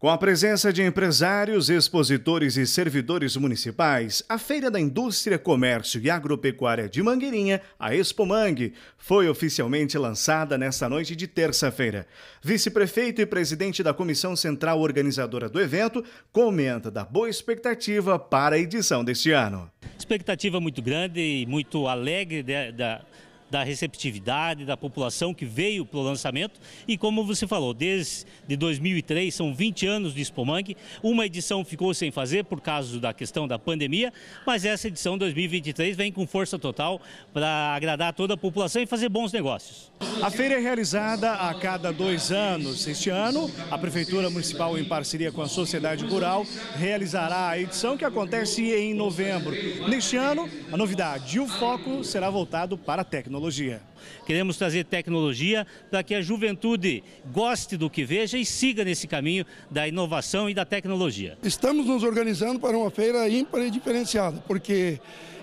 Com a presença de empresários, expositores e servidores municipais, a Feira da Indústria, Comércio e Agropecuária de Mangueirinha, a Expo Mangue, foi oficialmente lançada nesta noite de terça-feira. Vice-prefeito e presidente da Comissão Central Organizadora do evento comenta da boa expectativa para a edição deste ano. Expectativa muito grande e muito alegre da, da da receptividade da população que veio para o lançamento. E como você falou, desde 2003, são 20 anos de Spomangue Uma edição ficou sem fazer por causa da questão da pandemia, mas essa edição 2023 vem com força total para agradar toda a população e fazer bons negócios. A feira é realizada a cada dois anos. Este ano, a Prefeitura Municipal, em parceria com a Sociedade Rural, realizará a edição que acontece em novembro. Neste ano, a novidade e o foco será voltado para a tecnologia tecnologia. Queremos trazer tecnologia para que a juventude goste do que veja e siga nesse caminho da inovação e da tecnologia. Estamos nos organizando para uma feira ímpar e diferenciada, porque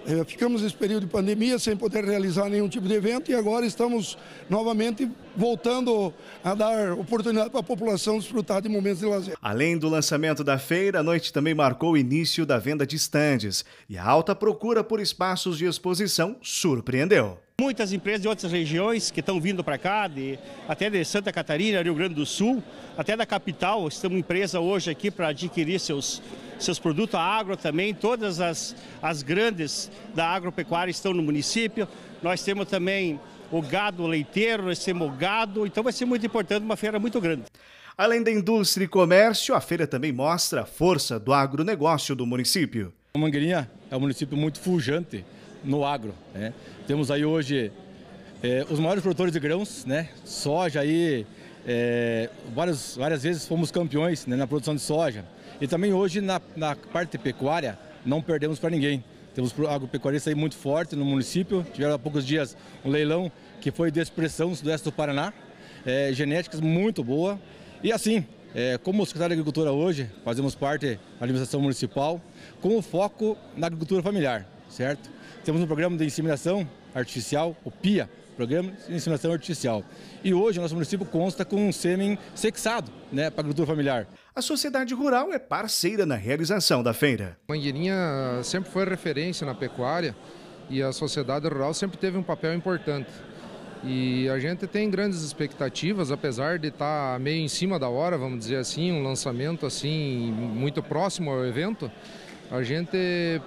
eh, ficamos nesse período de pandemia sem poder realizar nenhum tipo de evento e agora estamos novamente voltando a dar oportunidade para a população desfrutar de momentos de lazer. Além do lançamento da feira, a noite também marcou o início da venda de estandes e a alta procura por espaços de exposição surpreendeu. Muitas empresas de outras regiões que estão vindo para cá, de, até de Santa Catarina, Rio Grande do Sul, até da capital, estamos empresa hoje aqui para adquirir seus, seus produtos. A agro também, todas as, as grandes da agropecuária estão no município. Nós temos também o gado leiteiro, nós temos o gado, então vai ser muito importante, uma feira muito grande. Além da indústria e comércio, a feira também mostra a força do agronegócio do município. A Mangueirinha é um município muito fujante, no agro. Né? Temos aí hoje é, os maiores produtores de grãos, né? soja aí, é, várias, várias vezes fomos campeões né, na produção de soja. E também hoje na, na parte pecuária não perdemos para ninguém. Temos agropecuaristas aí muito forte no município, tiveram há poucos dias um leilão que foi de expressão do sudoeste do Paraná, é, genéticas muito boa. E assim, é, como secretário de Agricultura hoje, fazemos parte da administração municipal, com o foco na agricultura familiar certo? Temos um programa de inseminação artificial, o PIA, Programa de Inseminação Artificial. E hoje o nosso município consta com um sêmen sexado né, para agricultura familiar. A sociedade rural é parceira na realização da feira. Mangueirinha sempre foi referência na pecuária e a sociedade rural sempre teve um papel importante. E a gente tem grandes expectativas, apesar de estar tá meio em cima da hora, vamos dizer assim, um lançamento assim muito próximo ao evento. A gente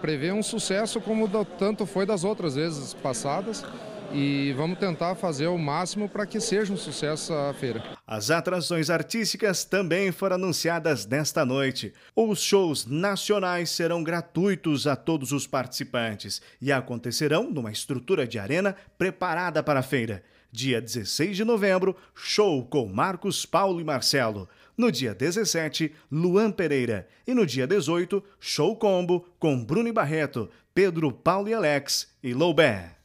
prevê um sucesso como tanto foi das outras vezes passadas e vamos tentar fazer o máximo para que seja um sucesso a feira. As atrações artísticas também foram anunciadas nesta noite. Os shows nacionais serão gratuitos a todos os participantes e acontecerão numa estrutura de arena preparada para a feira. Dia 16 de novembro, show com Marcos Paulo e Marcelo. No dia 17, Luan Pereira. E no dia 18, Show Combo com Bruno Barreto, Pedro Paulo e Alex e Loubert.